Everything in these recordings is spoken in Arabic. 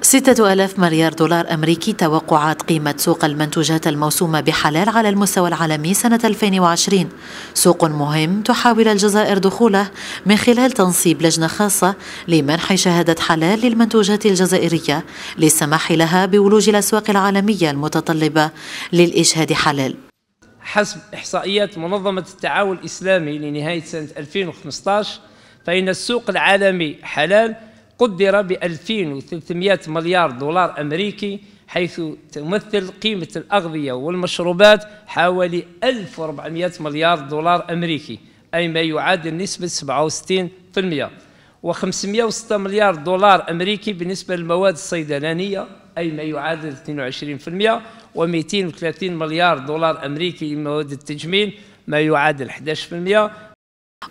ستة ألاف مليار دولار أمريكي توقعات قيمة سوق المنتوجات الموسومة بحلال على المستوى العالمي سنة 2020 سوق مهم تحاول الجزائر دخوله من خلال تنصيب لجنة خاصة لمنح شهادة حلال للمنتوجات الجزائرية للسماح لها بولوج الأسواق العالمية المتطلبة للإشهاد حلال حسب إحصائيات منظمة التعاون الإسلامي لنهاية سنة 2015 فإن السوق العالمي حلال قدر ب 2300 مليار دولار أمريكي حيث تمثل قيمة الأغذية والمشروبات حوالي 1400 مليار دولار أمريكي أي ما يعادل نسبة 67% و506 مليار دولار أمريكي بالنسبة للمواد الصيدلانية أي ما يعادل 22% و230 مليار دولار أمريكي لمواد التجميل ما يعادل 11%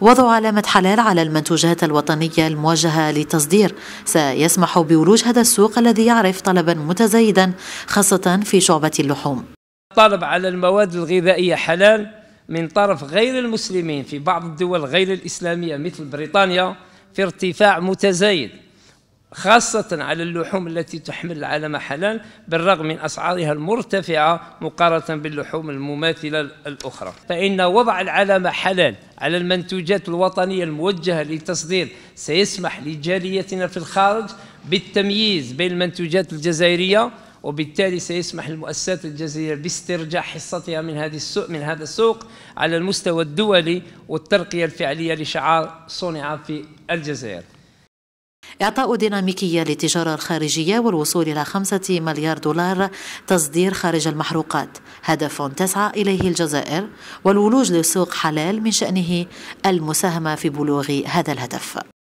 وضع علامة حلال على المنتوجات الوطنية الموجهة للتصدير سيسمح بولوج هذا السوق الذي يعرف طلبا متزايدا خاصة في شعبة اللحوم الطلب على المواد الغذائية حلال من طرف غير المسلمين في بعض الدول غير الإسلامية مثل بريطانيا في ارتفاع متزايد خاصة على اللحوم التي تحمل العلامة حلال بالرغم من أسعارها المرتفعة مقارنة باللحوم المماثلة الأخرى فإن وضع العلامة حلال على المنتوجات الوطنية الموجهة للتصدير سيسمح لجاليتنا في الخارج بالتمييز بين المنتوجات الجزائرية وبالتالي سيسمح للمؤسسات الجزائرية باسترجاع حصتها من هذه السوق من هذا السوق على المستوى الدولي والترقية الفعلية لشعار صنع في الجزائر إعطاء ديناميكية للتجارة الخارجية والوصول إلى خمسة مليار دولار تصدير خارج المحروقات هدف تسعى إليه الجزائر والولوج لسوق حلال من شأنه المساهمة في بلوغ هذا الهدف